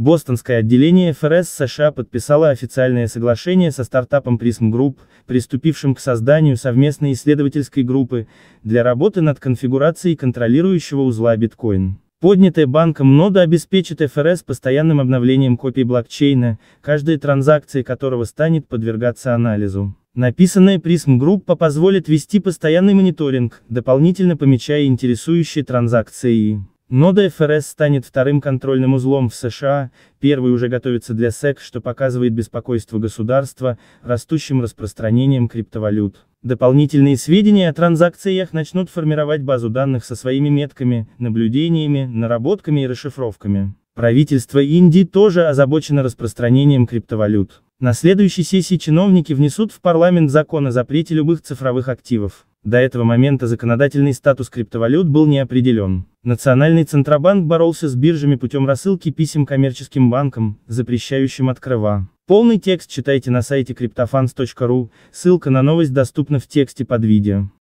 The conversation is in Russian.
Бостонское отделение ФРС США подписало официальное соглашение со стартапом Prism Group, приступившим к созданию совместной исследовательской группы для работы над конфигурацией контролирующего узла биткоин. Поднятая банком нода обеспечит ФРС постоянным обновлением копий блокчейна, каждая транзакция которого станет подвергаться анализу. Написанная Prism Group позволит вести постоянный мониторинг, дополнительно помечая интересующие транзакции. Нода ФРС станет вторым контрольным узлом в США, первый уже готовится для СЭК, что показывает беспокойство государства, растущим распространением криптовалют. Дополнительные сведения о транзакциях начнут формировать базу данных со своими метками, наблюдениями, наработками и расшифровками. Правительство Индии тоже озабочено распространением криптовалют. На следующей сессии чиновники внесут в парламент закон о запрете любых цифровых активов. До этого момента законодательный статус криптовалют был неопределен. Национальный Центробанк боролся с биржами путем рассылки писем коммерческим банкам, запрещающим открыва. Полный текст читайте на сайте cryptofans.ru, ссылка на новость доступна в тексте под видео.